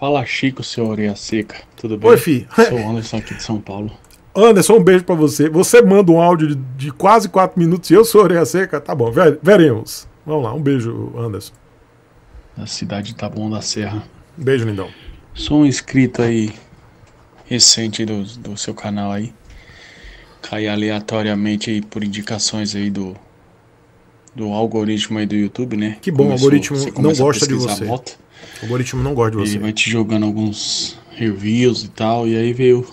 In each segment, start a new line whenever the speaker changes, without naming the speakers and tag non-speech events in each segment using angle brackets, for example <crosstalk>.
Fala Chico, seu orelha seca. Tudo bem? Oi, fi. Sou o Anderson aqui de São Paulo. Anderson, um beijo para você. Você manda um áudio de, de quase 4 minutos e eu sou orelha seca. Tá bom, veremos. Vamos lá, um beijo, Anderson.
Na cidade de tá bom da Serra. Beijo, lindão. Sou um inscrito aí, recente do, do seu canal aí. Caí aleatoriamente aí por indicações aí do, do algoritmo aí do YouTube, né? Que bom, Começou, algoritmo não gosta de você. O algoritmo não gosta de você. Ele vai te jogando alguns reviews e tal, e aí veio.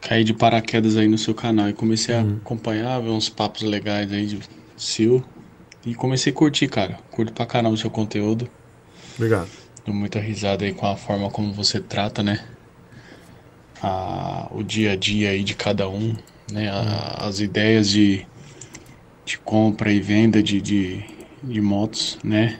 Caí de paraquedas aí no seu canal e comecei a uhum. acompanhar, ver uns papos legais aí de seu. E comecei a curtir, cara. Curto pra caramba o seu conteúdo. Obrigado. Dou muita risada aí com a forma como você trata, né? A, o dia a dia aí de cada um, né? A, uhum. as ideias de, de compra e venda de, de, de motos, né?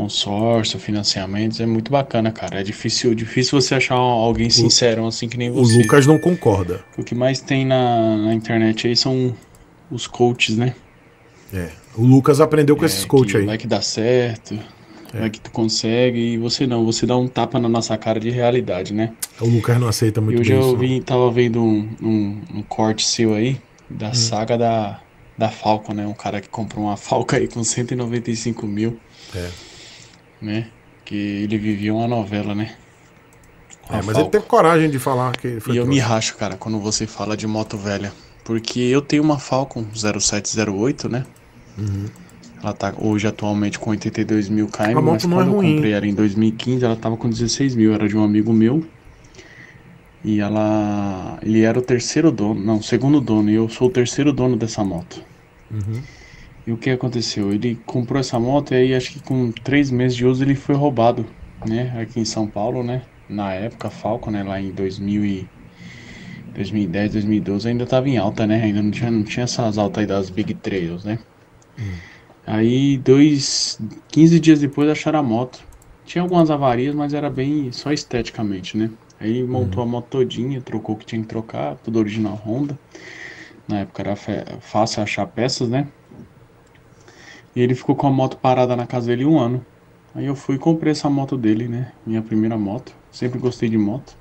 consórcio, financiamentos, é muito bacana, cara. É difícil, difícil você achar alguém sincero assim que nem você. O Lucas não concorda. O que mais tem na, na internet aí são os coaches, né? É. O Lucas aprendeu com é, esses coaches aí. Vai que dá certo. É. que tu consegue e você não, você dá um tapa na nossa cara de realidade, né? O
Lucas não aceita muito bem eu isso.
Eu já tava vendo um, um, um, corte seu aí da hum. saga da, da Falcon, né? Um cara que comprou uma Falcon aí com 195 mil. É né? Que ele vivia uma novela, né? É, mas Falco. ele
teve coragem de falar que
foi. E eu me racho, cara, quando você fala de moto velha. Porque eu tenho uma Falcon 0708, né? Uhum. Ela tá hoje atualmente com 82 mil km, mas é quando é eu comprei ela em 2015, ela tava com 16 mil, era de um amigo meu. E ela. Ele era o terceiro dono, não, segundo dono, e eu sou o terceiro dono dessa moto. Uhum. E o que aconteceu? Ele comprou essa moto e aí acho que com três meses de uso ele foi roubado, né? Aqui em São Paulo, né? Na época, Falco, né? Lá em 2000 e 2010, 2012 ainda estava em alta, né? Ainda não tinha, não tinha essas altas aí das Big Trails, né? Hum. Aí, dois, 15 dias depois acharam a moto. Tinha algumas avarias, mas era bem só esteticamente, né? Aí montou hum. a uhum. moto todinha, trocou o que tinha que trocar, tudo original Honda. Na época era fácil achar peças, né? E ele ficou com a moto parada na casa dele um ano. Aí eu fui e comprei essa moto dele, né? Minha primeira moto. Sempre gostei de moto.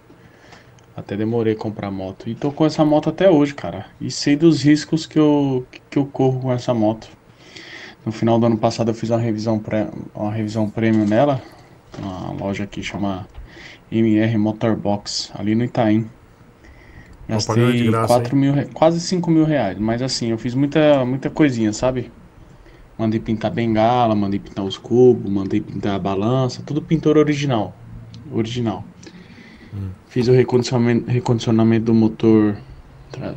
Até demorei a comprar moto. E tô com essa moto até hoje, cara. E sei dos riscos que eu, que eu corro com essa moto. No final do ano passado eu fiz uma revisão, pré, uma revisão premium nela. Uma loja aqui chama MR Motorbox, ali no Itaim. Gastei graça, 4 mil, quase 5 mil reais. Mas assim, eu fiz muita, muita coisinha, sabe? Mandei pintar bengala, mandei pintar os cubos, mandei pintar a balança, tudo pintor original. Original. Hum. Fiz o recondicionamento, recondicionamento do motor,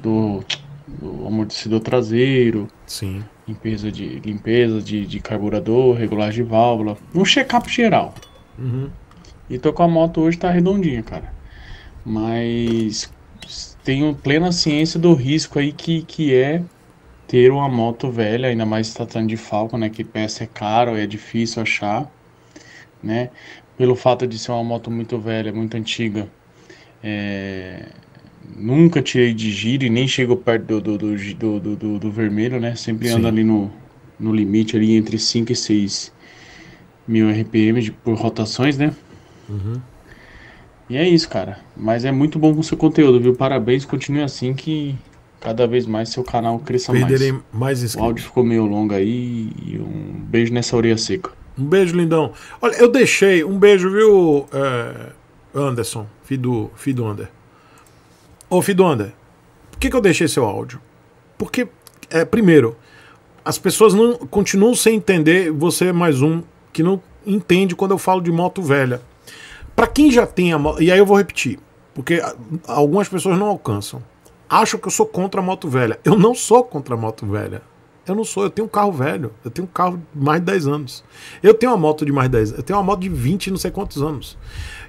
do, do amortecedor traseiro. Sim. Limpeza de, limpeza de, de carburador, regulagem de válvula. Um check-up geral. Uhum. E tô com a moto hoje, tá redondinha, cara. Mas tenho plena ciência do risco aí que, que é ter uma moto velha, ainda mais se tá tratando de Falcon, né, que peça é caro, é difícil achar, né, pelo fato de ser uma moto muito velha, muito antiga, é... nunca tirei de giro e nem chego perto do, do, do, do, do, do vermelho, né, sempre Sim. ando ali no, no limite, ali entre 5 e 6 mil RPM de, por rotações, né, uhum. E é isso, cara. Mas é muito bom com o seu conteúdo, viu? Parabéns, continue assim que cada vez mais seu canal cresça Perderei mais. mais inscritos. O áudio ficou meio longo aí e um beijo nessa orelha seca. Um beijo, lindão. Olha, eu
deixei. Um beijo, viu, é, Anderson, filho do, Ander. Ô, filho do Ander, por que, que eu deixei seu áudio? Porque, é, primeiro, as pessoas não continuam sem entender, você é mais um que não entende quando eu falo de moto velha. Para quem já tem a moto, e aí eu vou repetir, porque algumas pessoas não alcançam acham que eu sou contra a moto velha. Eu não sou contra a moto velha. Eu não sou, eu tenho um carro velho. Eu tenho um carro de mais de 10 anos. Eu tenho uma moto de mais de 10 anos. Eu tenho uma moto de 20 não sei quantos anos.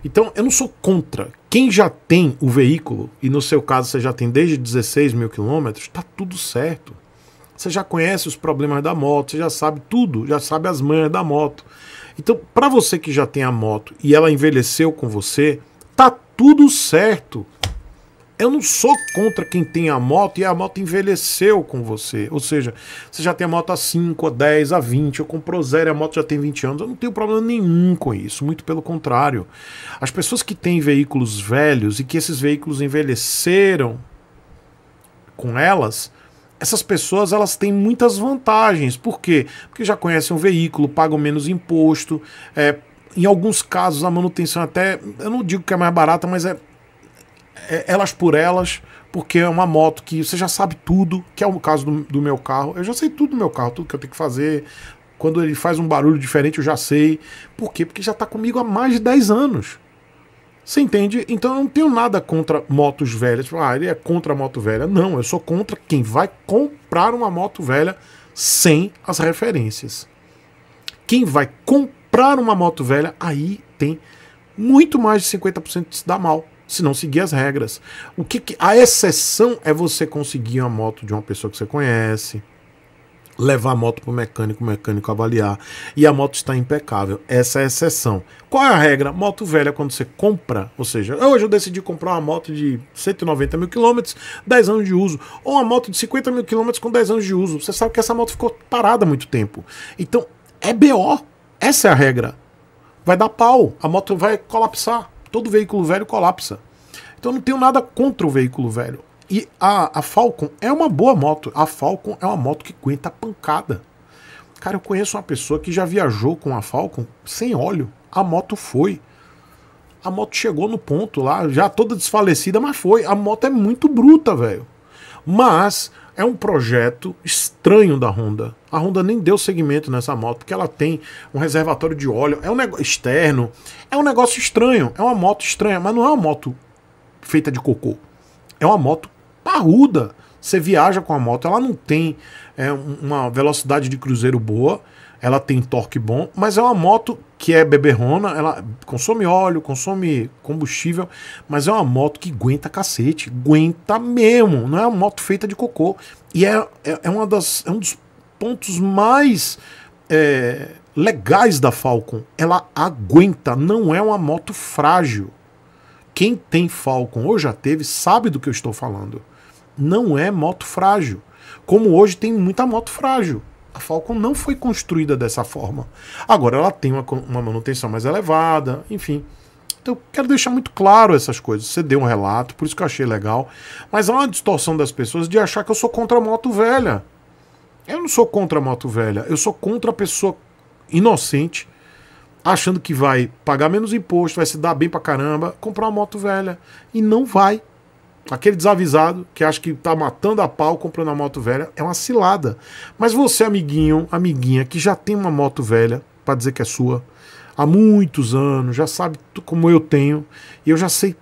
Então, eu não sou contra. Quem já tem o veículo, e no seu caso você já tem desde 16 mil quilômetros, tá tudo certo. Você já conhece os problemas da moto, você já sabe tudo, já sabe as manhas da moto. Então, para você que já tem a moto e ela envelheceu com você, tá tudo certo. Eu não sou contra quem tem a moto e a moto envelheceu com você. Ou seja, você já tem a moto a 5, a 10, a 20. Eu comprou zero a moto já tem 20 anos. Eu não tenho problema nenhum com isso. Muito pelo contrário. As pessoas que têm veículos velhos e que esses veículos envelheceram com elas, essas pessoas elas têm muitas vantagens. Por quê? Porque já conhecem o veículo, pagam menos imposto. É, em alguns casos, a manutenção até. Eu não digo que é mais barata, mas é é, elas por elas, porque é uma moto que você já sabe tudo, que é o caso do, do, meu carro. Eu já sei tudo do meu carro, tudo que eu tenho que fazer. Quando ele faz um barulho diferente, eu já sei. Por quê? Porque já está comigo há mais de 10 anos. Você entende? Então eu não tenho nada contra motos velhas. Tipo, ah, ele é contra a moto velha. Não, eu sou contra quem vai comprar uma moto velha sem as referências. Quem vai comprar uma moto velha, aí tem muito mais de 50% de se dar mal se não seguir as regras. O que, que, a exceção é você conseguir uma moto de uma pessoa que você conhece, levar a moto para o mecânico, o mecânico avaliar e a moto está impecável. Essa é a exceção. Qual é a regra? Moto velha quando você compra, ou seja, hoje eu decidi comprar uma moto de 190 mil quilômetros, 10 anos de uso, ou uma moto de 50 mil quilômetros com 10 anos de uso. Você sabe que essa moto ficou parada há muito tempo. Então é BO. Essa é a regra. Vai dar pau, a moto vai colapsar. Todo veículo velho colapsa. Então não tenho nada contra o veículo velho. E a, a Falcon é uma boa moto. A Falcon é uma moto que aguenta pancada. Cara, eu conheço uma pessoa que já viajou com a Falcon sem óleo. A moto foi. A moto chegou no ponto lá, já toda desfalecida, mas foi. A moto é muito bruta, velho. Mas é um projeto estranho da Honda. A Honda nem deu segmento nessa moto, porque ela tem um reservatório de óleo, é um negócio externo, é um negócio estranho, é uma moto estranha, mas não é uma moto feita de cocô. É uma moto parruda. Você viaja com a moto, ela não tem é, uma velocidade de cruzeiro boa, ela tem torque bom, mas é uma moto que é beberrona, ela consome óleo, consome combustível, mas é uma moto que aguenta cacete, aguenta mesmo, não é uma moto feita de cocô. E é, é, é uma das, é um dos pontos mais é, legais da Falcon. Ela aguenta, não é uma moto frágil. Quem tem Falcon ou já teve sabe do que eu estou falando. Não é moto frágil. Como hoje tem muita moto frágil. A Falcon não foi construída dessa forma. Agora ela tem uma, uma manutenção mais elevada, enfim. Então, eu quero deixar muito claro essas coisas. Você deu um relato, por isso que eu achei legal. Mas há uma distorção das pessoas de achar que eu sou contra a moto velha. Eu não sou contra a moto velha. Eu sou contra a pessoa inocente, achando que vai pagar menos imposto, vai se dar bem pra caramba, comprar uma moto velha. E não vai. Aquele desavisado que acha que tá matando a pau comprando a moto velha é uma cilada. Mas você, amiguinho, amiguinha, que já tem uma moto velha, para dizer que é sua, há muitos anos, já sabe como eu tenho, e eu já sei.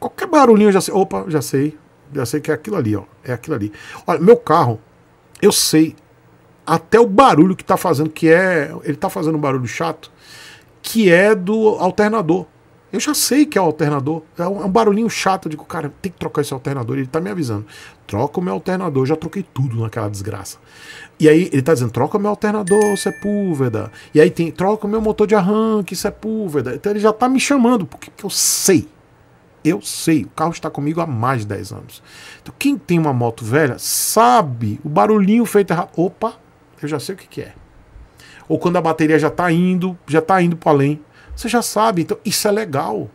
Qualquer barulhinho eu já sei. Opa, já sei. Já sei que é aquilo ali, ó. É aquilo ali. Olha, meu carro, eu sei até o barulho que tá fazendo, que é. Ele tá fazendo um barulho chato, que é do alternador. Eu já sei que é o alternador. É um, é um barulhinho chato. Eu digo, cara, tem que trocar esse alternador. Ele tá me avisando. Troca o meu alternador. Eu já troquei tudo naquela desgraça. E aí ele tá dizendo, troca o meu alternador, Sepúlveda. É e aí tem, troca o meu motor de arranque, Sepúlveda. É então ele já tá me chamando, porque eu sei. Eu sei, o carro está comigo há mais de 10 anos. Então, quem tem uma moto velha sabe o barulhinho feito errado. Opa, eu já sei o que, que é. Ou quando a bateria já está indo, já está indo para além. Você já sabe, então isso é legal.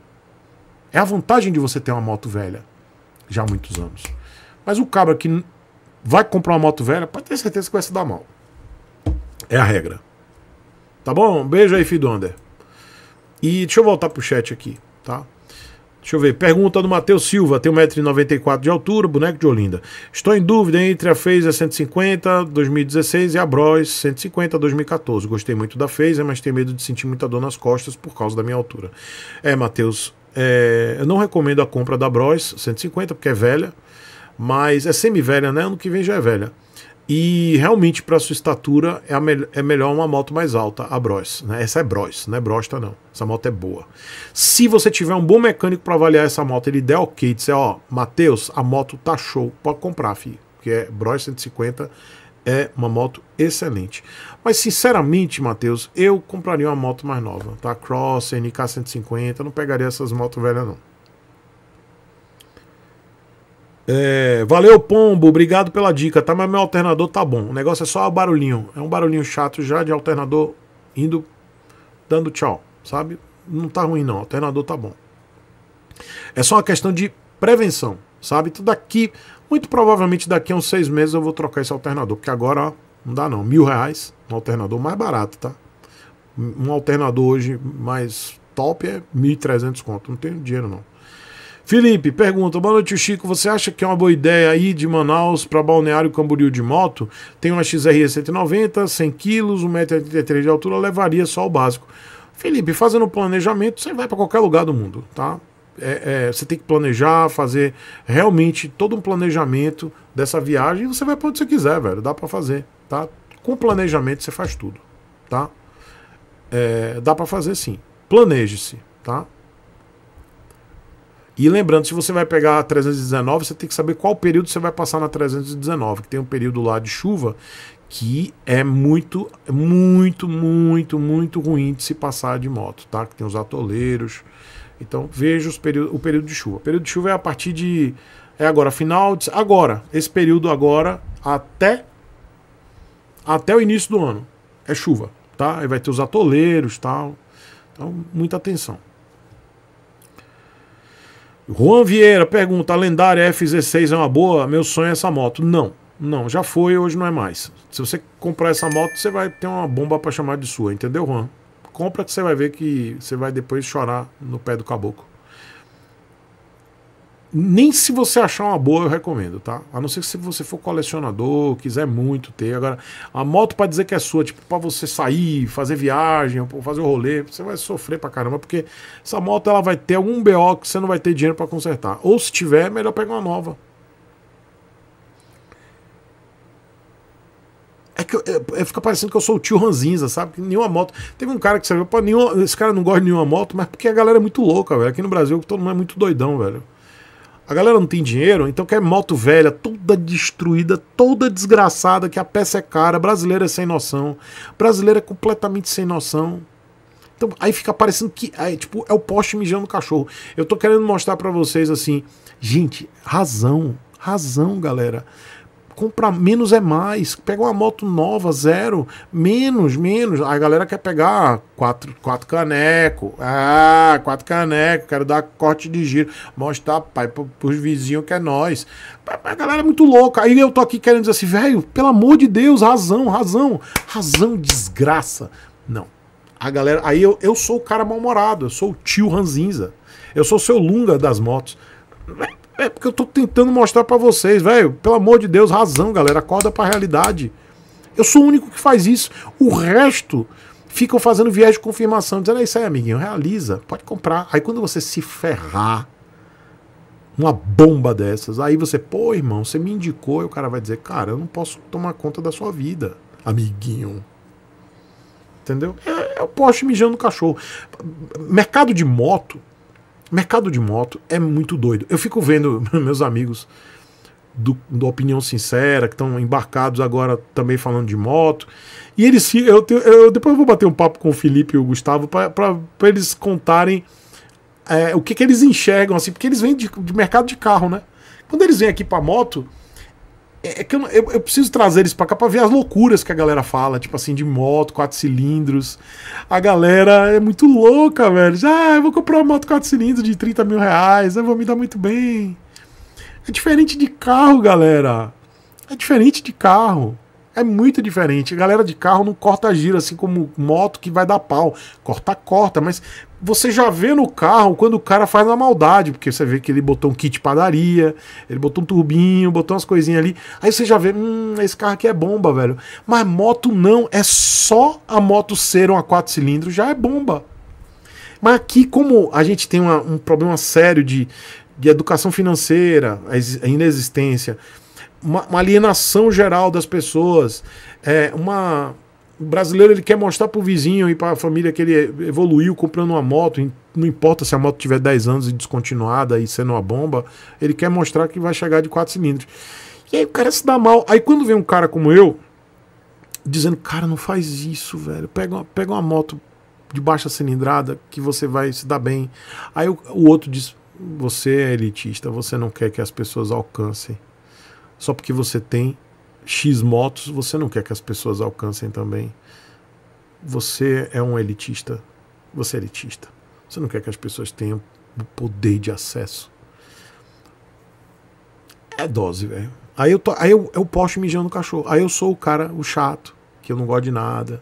É a vantagem de você ter uma moto velha já há muitos anos. Mas o cabra que vai comprar uma moto velha, pode ter certeza que vai se dar mal. É a regra. Tá bom? beijo aí, filho do ander E deixa eu voltar pro chat aqui, tá? Deixa eu ver. Pergunta do Matheus Silva. Tem 1,94m de altura, boneco de Olinda. Estou em dúvida entre a Phaser 150 2016 e a Bros 150 2014. Gostei muito da Phaser, mas tenho medo de sentir muita dor nas costas por causa da minha altura. É, Matheus, é, eu não recomendo a compra da Bros 150 porque é velha, mas é semi-velha, né? Ano que vem já é velha. E realmente, para sua estatura, é, me é melhor uma moto mais alta, a Bros. Né? Essa é Bros, não é Brosta, não. Essa moto é boa. Se você tiver um bom mecânico para avaliar essa moto, ele der ok, e disser, ó, Matheus, a moto tá show, pode comprar, filho. Porque é Bros 150 é uma moto excelente. Mas, sinceramente, Matheus, eu compraria uma moto mais nova, tá? Cross, NK 150, não pegaria essas motos velhas, não. É, valeu, Pombo, obrigado pela dica, tá? Mas meu alternador tá bom. O negócio é só o barulhinho. É um barulhinho chato já de alternador indo, dando tchau, sabe? Não tá ruim, não. O alternador tá bom. É só uma questão de prevenção, sabe? Então daqui, muito provavelmente daqui a uns seis meses eu vou trocar esse alternador, porque agora, ó, não dá não. Mil reais, um alternador mais barato, tá? Um alternador hoje mais top é 1.300 conto. Não tenho dinheiro, não. Felipe pergunta: Boa noite, Chico. Você acha que é uma boa ideia aí de Manaus para Balneário Camboriú de moto? Tem uma XRE 190, 100 quilos, 1,83m de altura, levaria só o básico. Felipe, fazendo planejamento, você vai para qualquer lugar do mundo, tá? É, é, você tem que planejar, fazer realmente todo um planejamento dessa viagem e você vai para onde você quiser, velho. Dá para fazer, tá? Com planejamento você faz tudo, tá? É, dá para fazer sim. Planeje-se, tá? E lembrando, se você vai pegar a 319, você tem que saber qual período você vai passar na 319, que tem um período lá de chuva que é muito, muito, muito, muito ruim de se passar de moto, tá? Que tem os atoleiros. Então, veja os período, o período de chuva. O período de chuva é a partir de é agora final de, agora, esse período agora até até o início do ano. É chuva, tá? Aí vai ter os atoleiros, tal. Então, muita atenção. Juan Vieira pergunta: a lendária F16 é uma boa? Meu sonho é essa moto. Não, não, já foi, hoje não é mais. Se você comprar essa moto, você vai ter uma bomba para chamar de sua, entendeu, Juan? Compra que você vai ver que você vai depois chorar no pé do caboclo nem se você achar uma boa eu recomendo, tá? A não ser que se você for colecionador, quiser muito ter. Agora, a moto para dizer que é sua, tipo, para você sair, fazer viagem, fazer o rolê, você vai sofrer pra caramba, porque essa moto ela vai ter algum BO que você não vai ter dinheiro para consertar. Ou se tiver, é melhor pegar uma nova. É que eu, é, é, fica parecendo que eu sou o tio Ranzinza, sabe? Que nenhuma moto. Teve um cara que serviu viu, nenhum, esse cara não gosta de nenhuma moto, mas porque a galera é muito louca, velho. Aqui no Brasil todo mundo é muito doidão, velho. A galera não tem dinheiro, então quer moto velha, toda destruída, toda desgraçada, que a peça é cara, brasileira é sem noção, brasileira é completamente sem noção. Então aí fica parecendo que é tipo, é o poste mijando o cachorro. Eu tô querendo mostrar para vocês assim, gente, razão, razão, galera comprar menos é mais. Pega uma moto nova, zero, menos, menos. A galera quer pegar quatro, quatro caneco. Ah, quatro caneco, quero dar corte de giro, mostrar pai pro, pros vizinhos que é nós. A galera é muito louca. Aí eu tô aqui querendo dizer assim, velho, pelo amor de Deus, razão, razão, razão, desgraça. Não. A galera, aí eu, eu sou o cara mal-humorado, eu sou o tio Ranzinza. Eu sou o seu Lunga das motos. É porque eu tô tentando mostrar para vocês, velho. Pelo amor de Deus, razão, galera. Acorda pra realidade. Eu sou o único que faz isso. O resto ficam fazendo viés de confirmação, dizendo: é isso aí, amiguinho, realiza, pode comprar. Aí quando você se ferrar, uma bomba dessas, aí você, pô, irmão, você me indicou, e o cara vai dizer: cara, eu não posso tomar conta da sua vida, amiguinho. Entendeu? É, é o poste mijando o cachorro. Mercado de moto Mercado de moto é muito doido. Eu fico vendo <laughs> meus amigos do, do Opinião Sincera, que estão embarcados agora também falando de moto. E eles. Eu, eu, depois eu vou bater um papo com o Felipe e o Gustavo para eles contarem é, o que, que eles enxergam, assim, porque eles vêm de, de mercado de carro, né? Quando eles vêm aqui para moto, é, é que eu, eu, eu, preciso trazer eles pra cá pra ver as loucuras que a galera fala, tipo assim, de moto, quatro cilindros. A galera é muito louca, velho. Ah, eu vou comprar uma moto quatro cilindros de 30 mil reais, eu vou me dar muito bem. É diferente de carro, galera. É diferente de carro. É muito diferente. A galera de carro não corta giro, assim como moto que vai dar pau. Corta, corta, mas você já vê no carro quando o cara faz uma maldade, porque você vê que ele botou um kit padaria, ele botou um turbinho, botou umas coisinhas ali. Aí você já vê, hum, esse carro aqui é bomba, velho. Mas moto não, é só a moto ser uma quatro cilindros, já é bomba. Mas aqui, como a gente tem uma, um problema sério de, de educação financeira, a inexistência uma, uma alienação geral das pessoas, é, uma o brasileiro ele quer mostrar pro vizinho e pra família que ele evoluiu comprando uma moto, não importa se a moto tiver 10 anos e descontinuada e sendo uma bomba, ele quer mostrar que vai chegar de 4 cilindros. E aí o cara se dá mal. Aí quando vem um cara como eu, dizendo, cara, não faz isso, velho. Pega uma, pega uma moto de baixa cilindrada que você vai se dar bem. Aí o, o outro diz, você é elitista, você não quer que as pessoas alcancem só porque você tem X motos, você não quer que as pessoas alcancem também. Você é um elitista. Você é elitista. Você não quer que as pessoas tenham o poder de acesso. É dose, velho. Aí eu, tô, aí eu, eu é posto mijando o cachorro. Aí eu sou o cara, o chato, que eu não gosto de nada.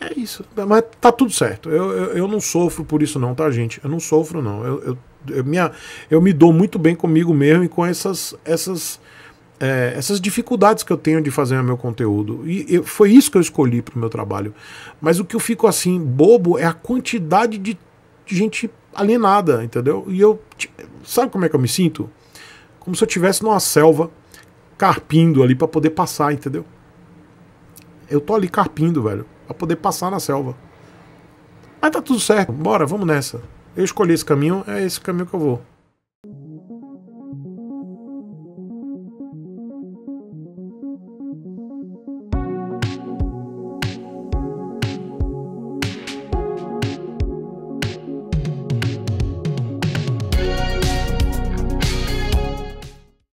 É isso. Mas tá tudo certo. Eu, eu, eu não sofro por isso, não, tá, gente? Eu não sofro, não. Eu, eu, eu, minha, eu me dou muito bem comigo mesmo e com essas. essas é, essas dificuldades que eu tenho de fazer o meu conteúdo. E eu, foi isso que eu escolhi para o meu trabalho. Mas o que eu fico assim, bobo, é a quantidade de gente alienada, entendeu? E eu. Sabe como é que eu me sinto? Como se eu estivesse numa selva carpindo ali para poder passar, entendeu? Eu tô ali carpindo, velho, para poder passar na selva. Mas tá tudo certo, bora, vamos nessa. Eu escolhi esse caminho, é esse caminho que eu vou.